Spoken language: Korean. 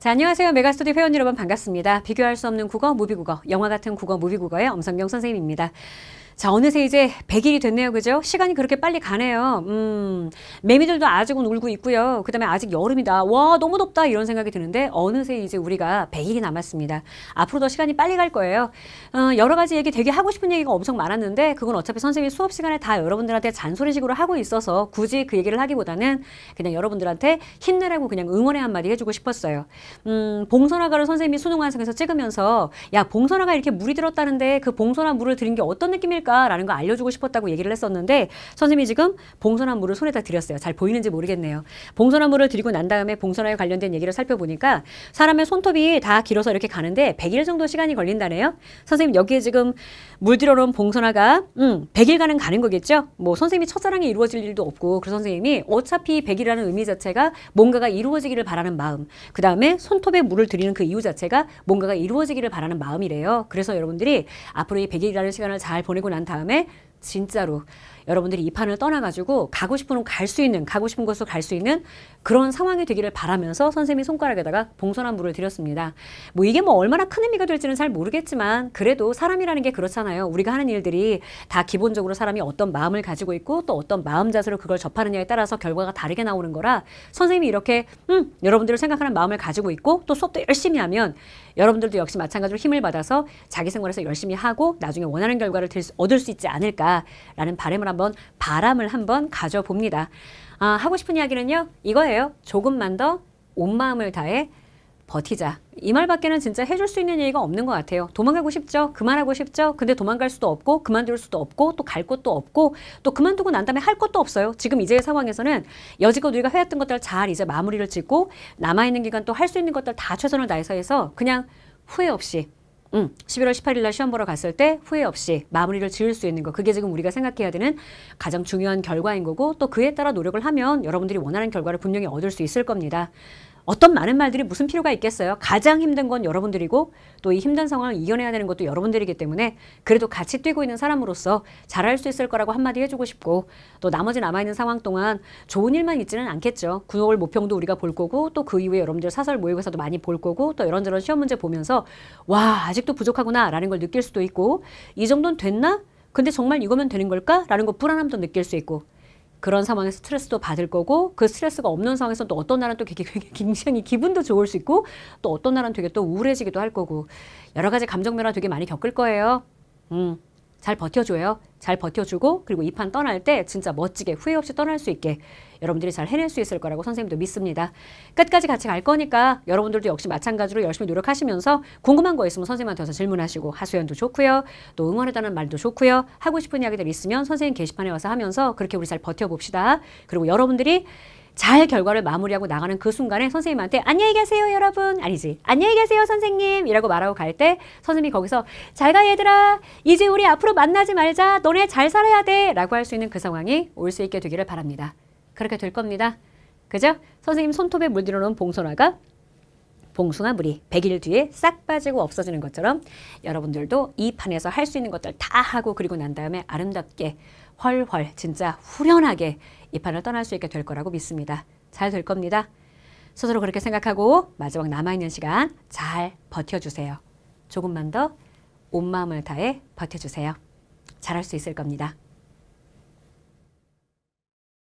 자, 안녕하세요. 메가스터디 회원 여러분 반갑습니다. 비교할 수 없는 국어, 무비국어, 영화 같은 국어, 무비국어의 엄성경 선생님입니다. 자, 어느새 이제 100일이 됐네요. 그죠? 시간이 그렇게 빨리 가네요. 음, 매미들도 아직은 울고 있고요. 그 다음에 아직 여름이다. 와, 너무 덥다. 이런 생각이 드는데, 어느새 이제 우리가 100일이 남았습니다. 앞으로도 시간이 빨리 갈 거예요. 어, 여러 가지 얘기 되게 하고 싶은 얘기가 엄청 많았는데, 그건 어차피 선생님이 수업 시간에 다 여러분들한테 잔소리식으로 하고 있어서 굳이 그 얘기를 하기보다는 그냥 여러분들한테 힘내라고 그냥 응원의 한마디 해주고 싶었어요. 음, 봉선화가를 선생님이 수능 완성해서 찍으면서, 야, 봉선화가 이렇게 물이 들었다는데 그 봉선화 물을 들인 게 어떤 느낌일까? 합니까라는 걸 알려주고 싶었다고 얘기를 했었는데 선생님이 지금 봉선화 물을 손에다 드렸어요. 잘 보이는지 모르겠네요. 봉선화 물을 드리고 난 다음에 봉선화에 관련된 얘기를 살펴보니까 사람의 손톱이 다 길어서 이렇게 가는데 100일 정도 시간이 걸린다네요. 선생님 여기에 지금 물 들여놓은 봉선화가 음, 100일간은 가는 거겠죠. 뭐 선생님이 첫사랑이 이루어질 일도 없고 그 선생님이 어차피 100일이라는 의미 자체가 뭔가가 이루어지기를 바라는 마음 그 다음에 손톱에 물을 들이는 그 이유 자체가 뭔가가 이루어지기를 바라는 마음이래요. 그래서 여러분들이 앞으로 이 100일이라는 시간을 잘 보내고 난 다음에 진짜로 여러분들이 이 판을 떠나가지고 가고 싶은 곳갈수 있는 가고 싶은 곳으로 갈 수 있는 그런 상황이 되기를 바라면서 선생님이 손가락에다가 봉선 한 물을 드렸습니다. 뭐 이게 뭐 얼마나 큰 의미가 될지는 잘 모르겠지만 그래도 사람이라는 게 그렇잖아요. 우리가 하는 일들이 다 기본적으로 사람이 어떤 마음을 가지고 있고 또 어떤 마음 자세로 그걸 접하느냐에 따라서 결과가 다르게 나오는 거라 선생님이 이렇게 음 여러분들을 생각하는 마음을 가지고 있고 또 수업도 열심히 하면 여러분들도 역시 마찬가지로 힘을 받아서 자기 생활에서 열심히 하고 나중에 원하는 결과를 얻을 수 있지 않을까 라는 바람을 한번 바람을 한번 가져봅니다. 아, 하고 싶은 이야기는요. 이거예요. 조금만 더 온 마음을 다해 버티자. 이 말밖에는 진짜 해줄 수 있는 얘기가 없는 것 같아요. 도망가고 싶죠? 그만하고 싶죠? 근데 도망갈 수도 없고 그만둘 수도 없고 또 갈 곳도 없고 또 그만두고 난 다음에 할 것도 없어요. 지금 이제 상황에서는 여지껏 우리가 해왔던 것들 잘 이제 마무리를 짓고 남아있는 기간 또 할 수 있는 것들 다 최선을 다해서 해서 그냥 후회 없이 음, 11월 18일 날 시험 보러 갔을 때 후회 없이 마무리를 지을 수 있는 거 그게 지금 우리가 생각해야 되는 가장 중요한 결과인 거고 또 그에 따라 노력을 하면 여러분들이 원하는 결과를 분명히 얻을 수 있을 겁니다. 어떤 많은 말들이 무슨 필요가 있겠어요? 가장 힘든 건 여러분들이고 또 이 힘든 상황을 이겨내야 되는 것도 여러분들이기 때문에 그래도 같이 뛰고 있는 사람으로서 잘할 수 있을 거라고 한마디 해주고 싶고 또 나머지 남아있는 상황 동안 좋은 일만 있지는 않겠죠. 9월 모평도 우리가 볼 거고 또 그 이후에 여러분들 사설 모의고사도 많이 볼 거고 또 이런저런 시험 문제 보면서 와 아직도 부족하구나 라는 걸 느낄 수도 있고 이 정도는 됐나? 근데 정말 이거면 되는 걸까? 라는 거 불안함도 느낄 수 있고 그런 상황에서 스트레스도 받을 거고 그 스트레스가 없는 상황에서 또 어떤 날은 또 굉장히 기분도 좋을 수 있고 또 어떤 날은 되게 또 우울해지기도 할 거고 여러 가지 감정 변화 되게 많이 겪을 거예요. 음. 잘 버텨줘요. 잘 버텨주고 그리고 이 판 떠날 때 진짜 멋지게 후회 없이 떠날 수 있게 여러분들이 잘 해낼 수 있을 거라고 선생님도 믿습니다. 끝까지 같이 갈 거니까 여러분들도 역시 마찬가지로 열심히 노력하시면서 궁금한 거 있으면 선생님한테 와서 질문하시고 하소연도 좋고요. 또 응원해달라는 말도 좋고요. 하고 싶은 이야기들 있으면 선생님 게시판에 와서 하면서 그렇게 우리 잘 버텨봅시다. 그리고 여러분들이 잘 결과를 마무리하고 나가는 그 순간에 선생님한테 안녕히 계세요 여러분 아니지 안녕히 계세요 선생님 이라고 말하고 갈 때 선생님이 거기서 잘 가 얘들아 이제 우리 앞으로 만나지 말자 너네 잘 살아야 돼 라고 할 수 있는 그 상황이 올 수 있게 되기를 바랍니다. 그렇게 될 겁니다. 그죠? 선생님 손톱에 물들어놓은 봉선화가 봉숭아 물이 100일 뒤에 싹 빠지고 없어지는 것처럼 여러분들도 이 판에서 할 수 있는 것들 다 하고 그리고 난 다음에 아름답게 헐헐 진짜 후련하게 이 판을 떠날 수 있게 될 거라고 믿습니다. 잘 될 겁니다. 스스로 그렇게 생각하고 마지막 남아있는 시간 잘 버텨주세요. 조금만 더 온 마음을 다해 버텨주세요. 잘할 수 있을 겁니다.